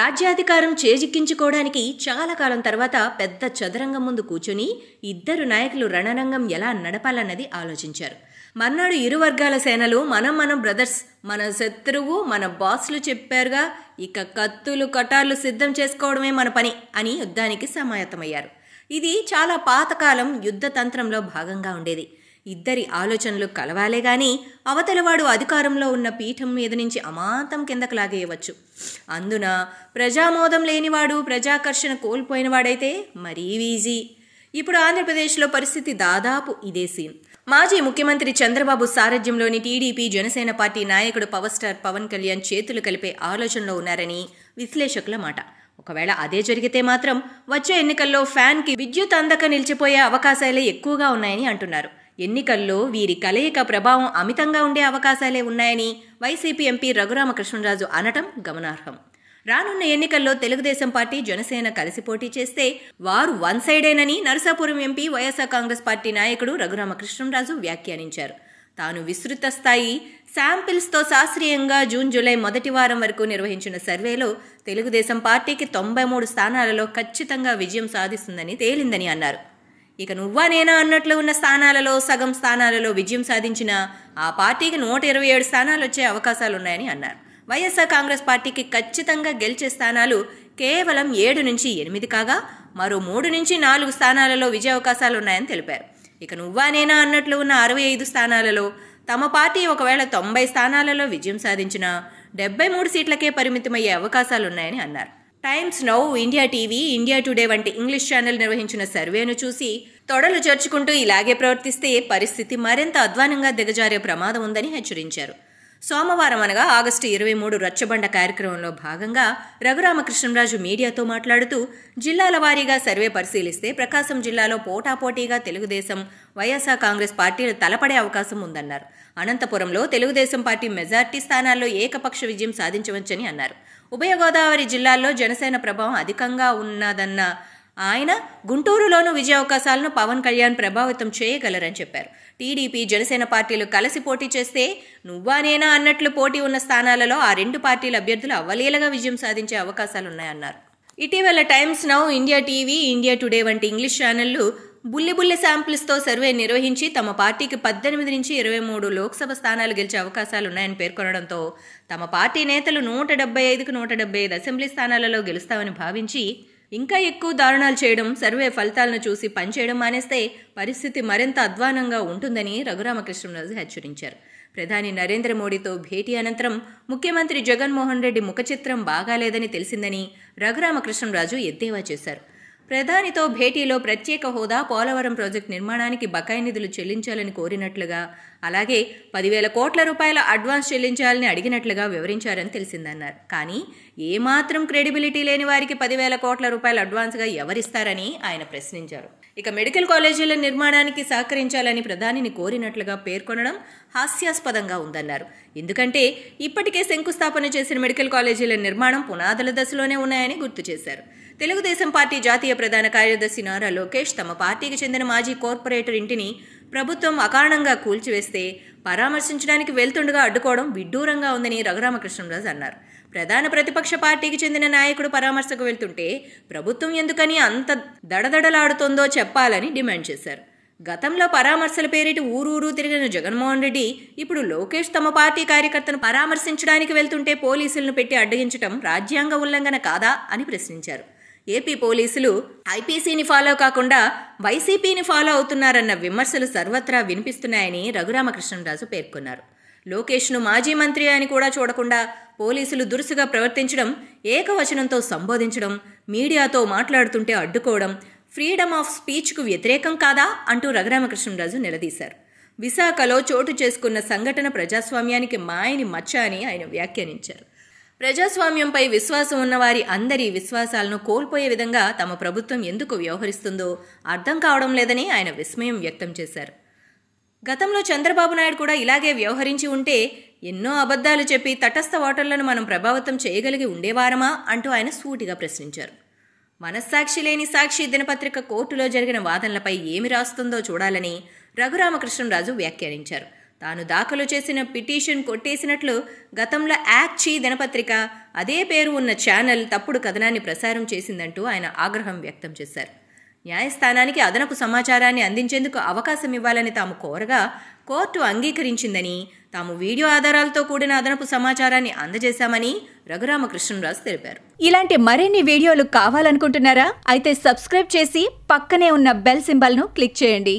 రాజ్యాధికారం చేజిక్కించుకోవడానికి చాలా కాలం తర్వాత పెద్ద చదరంగం ముందు కూర్చుని ఇద్దరు నాయకులు రణరంగం ఎలా నడపాలన్నది ఆలోచించారు మర్నాడు ఇరు వర్గాల సేనలు మనం మనం బ్రదర్స్ మన శత్రువు మన బాస్లు చెప్పారుగా ఇక కత్తులు కటార్లు సిద్ధం చేసుకోవడమే మన పని అని యుద్ధానికి సమాయత్తమయ్యారు ఇది చాలా పాతకాలం యుద్ధ తంత్రంలో భాగంగా ఉండేది ఇద్దరి ఆలోచనలు కలవాలే గాని అవతలవాడు అధికారంలో ఉన్న పీఠం మీద నుంచి అమాంతం కిందకు లాగేయవచ్చు అందున ప్రజామోదం లేనివాడు ప్రజాకర్షణ కోల్పోయినవాడైతే మరీ వీజీ ఇప్పుడు ఆంధ్రప్రదేశ్లో పరిస్థితి దాదాపు ఇదే సీన్ మాజీ ముఖ్యమంత్రి చంద్రబాబు సారథ్యంలోని టీడీపీ జనసేన పార్టీ నాయకుడు పవర్ స్టార్ పవన్ కళ్యాణ్ చేతులు కలిపే ఆలోచనలో ఉన్నారని విశ్లేషకుల మాట ఒకవేళ అదే జరిగితే మాత్రం వచ్చే ఎన్నికల్లో ఫ్యాన్కి విద్యుత్ అందక నిలిచిపోయే అవకాశాలే ఎక్కువగా ఉన్నాయని అంటున్నారు ఎన్నికల్లో వీరి కలయిక ప్రభావం అమితంగా ఉండే అవకాశాలే ఉన్నాయని వైసీపీ ఎంపీ రఘురామకృష్ణరాజు అనటం గమనార్హం రానున్న ఎన్నికల్లో తెలుగుదేశం పార్టీ జనసేన కలిసి పోటీ చేస్తే వారు వన్ సైడేనని Narasapuram MP YSR Congress party నాయకుడు రఘురామకృష్ణరాజు వ్యాఖ్యానించారు తాను విస్తృత స్థాయి శాంపిల్స్తో శాస్త్రీయంగా జూన్ జూలై మొదటి వారం వరకు నిర్వహించిన సర్వేలో తెలుగుదేశం పార్టీకి తొంభై మూడు స్థానాలలో ఖచ్చితంగా విజయం సాధిస్తుందని తేలిందని అన్నారు ఇక నువ్వా నేనా అన్నట్లు ఉన్న స్థానాలలో సగం స్థానాలలో విజయం సాధించిన ఆ పార్టీకి నూట ఇరవై ఏడు స్థానాలు వచ్చే అవకాశాలు ఉన్నాయని అన్నారు వైఎస్ఆర్ కాంగ్రెస్ పార్టీకి ఖచ్చితంగా గెలిచే స్థానాలు కేవలం ఏడు నుంచి ఎనిమిది కాగా మరో మూడు నుంచి నాలుగు స్థానాలలో విజయ అవకాశాలు ఉన్నాయని తెలిపారు ఇక నువ్వా నేనా అన్నట్లు ఉన్న అరవై ఐదు స్థానాలలో తమ పార్టీ ఒకవేళ తొంభై స్థానాలలో విజయం సాధించిన డెబ్బై మూడు సీట్లకే పరిమితమయ్యే అవకాశాలు ఉన్నాయని అన్నారు Times Now India TV India Today వంటి ఇంగ్లీష్ ఛానల్ నిర్వహించిన సర్వేను చూసి తొడలు చేర్చుకుంటూ ఇలాగే ప్రవర్తిస్తే పరిస్థితి మరింత అధ్వానంగా దిగజారే ప్రమాదం ఉందని హెచ్చరించారు సోమవారం అనగా ఆగస్టు ఇరవై మూడు రచ్చబండ కార్యక్రమంలో భాగంగా రఘురామకృష్ణరాజు మీడియాతో మాట్లాడుతూ జిల్లాల వారీగా సర్వే పరిశీలిస్తే ప్రకాశం జిల్లాలో పోటాపోటీగా తెలుగుదేశం వైఎస్ఆర్ కాంగ్రెస్ పార్టీలు తలపడే అవకాశం ఉందన్నారు అనంతపురంలో తెలుగుదేశం పార్టీ మెజార్టీ స్థానాల్లో ఏకపక్ష విజయం సాధించవచ్చని అన్నారు ఉభయ గోదావరి జిల్లాల్లో జనసేన ప్రభావం అధికంగా ఉన్నదన్న ఆయన గుంటూరులోనూ విజయ అవకాశాలను పవన్ కళ్యాణ్ ప్రభావితం చేయగలరని చెప్పారు టీడీపీ జనసేన పార్టీలు కలిసి పోటీ చేస్తే నువ్వా నేనా అన్నట్లు పోటీ ఉన్న స్థానాలలో ఆ రెండు పార్టీల అభ్యర్థులు అవలీలగా విజయం సాధించే అవకాశాలున్నాయన్నారు ఇటీవల Times Now India TV India Today వంటి ఇంగ్లీష్ ఛానళ్లు బుల్లి బుల్లి శాంపిల్స్తో సర్వే నిర్వహించి తమ పార్టీకి పద్దెనిమిది నుంచి ఇరవై మూడు లోక్సభ స్థానాలు గెలిచే అవకాశాలున్నాయని పేర్కొనడంతో తమ పార్టీ నేతలు నూట డెబ్బై ఐదుకు నూట డెబ్బై ఐదు అసెంబ్లీ స్థానాలలో గెలుస్తామని భావించి ఇంకా ఎక్కువ దారుణాలు చేయడం సర్వే ఫలితాలను చూసి పనిచేయడం మానేస్తే పరిస్థితి మరింత అధ్వానంగా ఉంటుందని రఘురామకృష్ణరాజు హెచ్చరించారు ప్రధాని నరేంద్ర మోడీతో భేటీ అనంతరం ముఖ్యమంత్రి జగన్మోహన్ రెడ్డి ముఖచిత్రం బాగాలేదని తెలిసిందని రఘురామకృష్ణరాజు ఎద్దేవా చేశారు ప్రధానితో భేటీలో ప్రత్యేక హోదా పోలవరం ప్రాజెక్టు నిర్మాణానికి బకాయి నిధులు చెల్లించాలని కోరినట్లుగా అలాగే పదివేల కోట్ల రూపాయల అడ్వాన్స్ చెల్లించాలని అడిగినట్లుగా వివరించారని తెలిసిందన్నారు కానీ ఏమాత్రం క్రెడిబిలిటీ లేని వారికి పదివేల కోట్ల రూపాయల అడ్వాన్స్గా ఎవరిస్తారని ఆయన ప్రశ్నించారు ఇక మెడికల్ కాలేజీల నిర్మాణానికి సహకరించాలని ప్రధానిని కోరినట్లుగా పేర్కొనడం హాస్యాస్పదంగా ఉందన్నారు ఎందుకంటే ఇప్పటికే శంకుస్థాపన చేసిన మెడికల్ కాలేజీల నిర్మాణం పునాదుల దశలోనే ఉన్నాయని గుర్తు చేశారు తెలుగుదేశం పార్టీ జాతీయ ప్రధాన కార్యదర్శి నారా లోకేష్ తమ పార్టీకి చెందిన మాజీ కార్పొరేటర్ ఇంటిని ప్రభుత్వం అకారణంగా కూల్చివేస్తే పరామర్శించడానికి వెళ్తుండగా అడ్డుకోవడం విడ్డూరంగా ఉందని రఘురామకృష్ణరాజు అన్నారు ప్రధాన ప్రతిపక్ష పార్టీకి చెందిన నాయకుడు పరామర్శకు వెళ్తుంటే ప్రభుత్వం ఎందుకని అంత దడదడలాడుతోందో చెప్పాలని డిమాండ్ చేశారు గతంలో పరామర్శల పేరిట ఊరూరు తిరిగిన జగన్మోహన్ రెడ్డి ఇప్పుడు లోకేష్ తమ పార్టీ కార్యకర్తను పరామర్శించడానికి వెళ్తుంటే పోలీసులను పెట్టి అడ్డగించడం రాజ్యాంగ ఉల్లంఘన కాదా అని ప్రశ్నించారు ఏపీ పోలీసులు ఐపీసీని ఫాలో కాకుండా వైసీపీని ఫాలో అవుతున్నారన్న విమర్శలు సర్వత్రా వినిపిస్తున్నాయని రఘురామకృష్ణరాజు పేర్కొన్నారు లోకేష్ను మాజీ మంత్రి అని కూడా చూడకుండా పోలీసులు దురుసుగా ప్రవర్తించడం ఏకవచనంతో సంబోధించడం మీడియాతో మాట్లాడుతుంటే అడ్డుకోవడం ఫ్రీడమ్ ఆఫ్ స్పీచ్కు వ్యతిరేకం కాదా అంటూ రఘురామకృష్ణరాజు నిలదీశారు విశాఖలో చోటు చేసుకున్న సంఘటన ప్రజాస్వామ్యానికి మాయని మచ్చ అని ఆయన వ్యాఖ్యానించారు ప్రజాస్వామ్యంపై విశ్వాసం ఉన్నవారి అందరి విశ్వాసాలను కోల్పోయే విధంగా తమ ప్రభుత్వం ఎందుకు వ్యవహరిస్తుందో అర్థం కావడం లేదని ఆయన విస్మయం వ్యక్తం చేశారు గతంలో చంద్రబాబు నాయుడు కూడా ఇలాగే వ్యవహరించి ఉంటే ఎన్నో అబద్ధాలు చెప్పి తటస్థ ఓటర్లను మనం ప్రభావితం చేయగలిగి ఉండేవారమా అంటూ ఆయన సూటిగా ప్రశ్నించారు మనస్సాక్షి లేని సాక్షి దినపత్రిక కోర్టులో జరిగిన వాదనలపై ఏమి రాస్తుందో చూడాలని రఘురామకృష్ణరాజు వ్యాఖ్యానించారు తాను దాఖలు చేసిన పిటిషన్ కొట్టేసినట్లు గతంలో యాక్చి దినపత్రిక అదే పేరు ఉన్న ఛానల్ తప్పుడు కథనాన్ని ప్రసారం చేసిందంటూ ఆయన ఆగ్రహం వ్యక్తం చేశారు న్యాయస్థానానికి అదనపు సమాచారాన్ని అందించేందుకు అవకాశం ఇవ్వాలని తాము కోరగా కోర్టు అంగీకరించిందని తాము వీడియో ఆధారాలతో కూడిన అదనపు సమాచారాన్ని అందజేశామని రఘురామకృష్ణరాజు తెలిపారు ఇలాంటి మరిన్ని వీడియోలు కావాలనుకుంటున్నారా అయితే సబ్స్క్రైబ్ చేసి పక్కనే ఉన్న బెల్ సింబల్ను క్లిక్ చేయండి